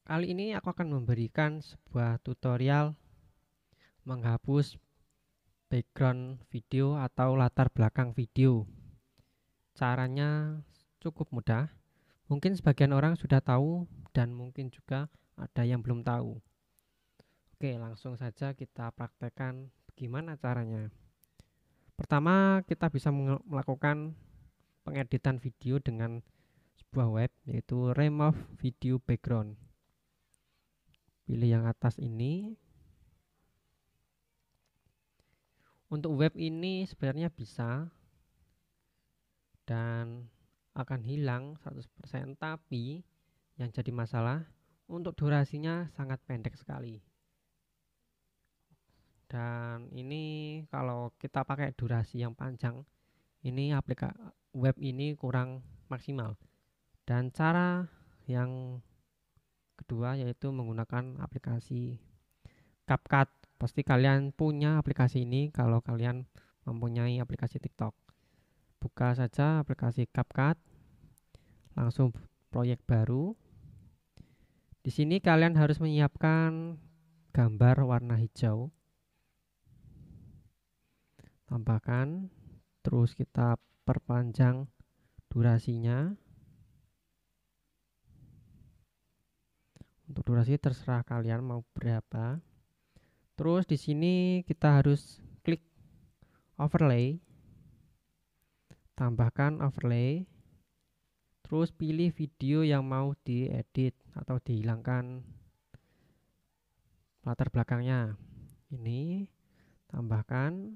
Kali ini aku akan memberikan sebuah tutorial menghapus background video atau latar belakang video. Caranya cukup mudah. Mungkin sebagian orang sudah tahu dan mungkin juga ada yang belum tahu. Oke, langsung saja kita praktekkan bagaimana caranya. Pertama, kita bisa melakukan pengeditan video dengan sebuah web yaitu remove video background pilih yang atas ini untuk web ini sebenarnya bisa dan akan hilang 100% tapi yang jadi masalah untuk durasinya sangat pendek sekali dan ini kalau kita pakai durasi yang panjang ini aplikasi web ini kurang maksimal dan cara yang kedua yaitu menggunakan aplikasi CapCut. Pasti kalian punya aplikasi ini kalau kalian mempunyai aplikasi TikTok. Buka saja aplikasi CapCut. Langsung proyek baru. Di sini kalian harus menyiapkan gambar warna hijau. Tambahkan terus kita perpanjang durasinya Untuk durasi terserah kalian mau berapa. Terus di sini kita harus klik overlay. Tambahkan overlay. Terus pilih video yang mau diedit atau dihilangkan latar belakangnya. Ini tambahkan.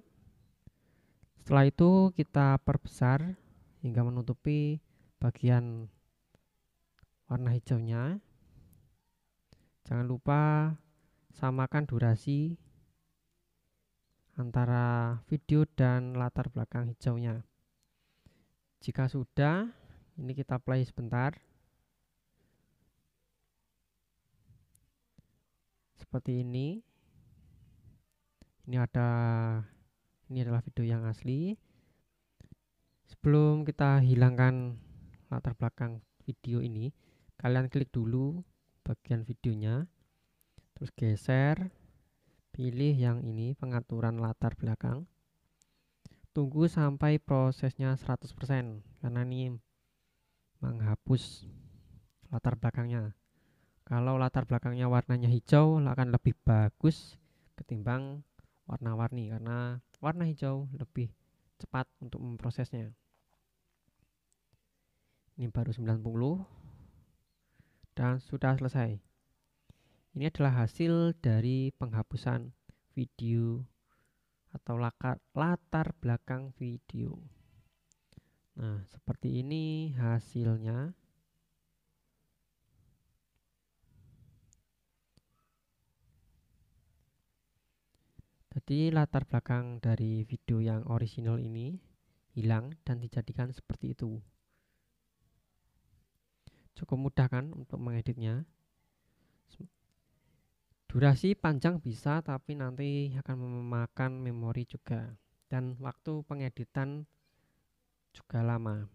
Setelah itu kita perbesar hingga menutupi bagian warna hijaunya Jangan lupa samakan durasi antara video dan latar belakang hijaunya. Jika sudah, ini kita play sebentar. Seperti ini. Ini ada ini adalah video yang asli. Sebelum kita hilangkan latar belakang video ini, kalian klik dulu bagian videonya terus geser pilih yang ini pengaturan latar belakang tunggu sampai prosesnya 100% karena ini menghapus latar belakangnya kalau latar belakangnya warnanya hijau akan lebih bagus ketimbang warna-warni karena warna hijau lebih cepat untuk memprosesnya ini baru 90 dan sudah selesai ini adalah hasil dari penghapusan video atau latar, belakang video. Nah, seperti ini hasilnya. Jadi latar belakang dari video yang original ini hilang dan dijadikan seperti itu. Cukup mudah kan untuk mengeditnya. Durasi panjang bisa, tapi nanti akan memakan memori juga, dan waktu pengeditan juga lama.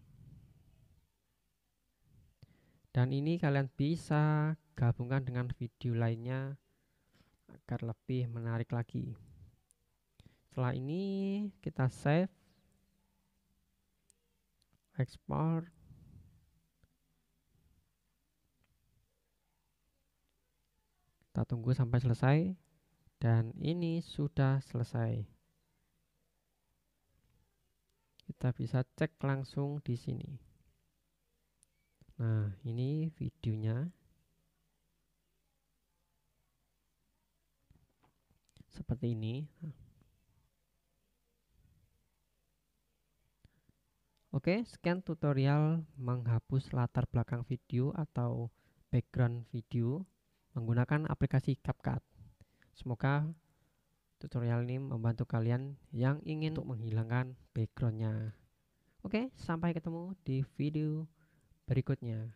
Dan ini kalian bisa gabungkan dengan video lainnya agar lebih menarik lagi. Setelah ini kita save, export. kita tunggu sampai selesai dan ini sudah selesai kita bisa cek langsung di sini nah ini videonya seperti ini Oke, sekian tutorial menghapus latar belakang video atau background video menggunakan aplikasi CapCut. Semoga tutorial ini membantu kalian yang ingin untuk menghilangkan backgroundnya. Oke, sampai ketemu di video berikutnya.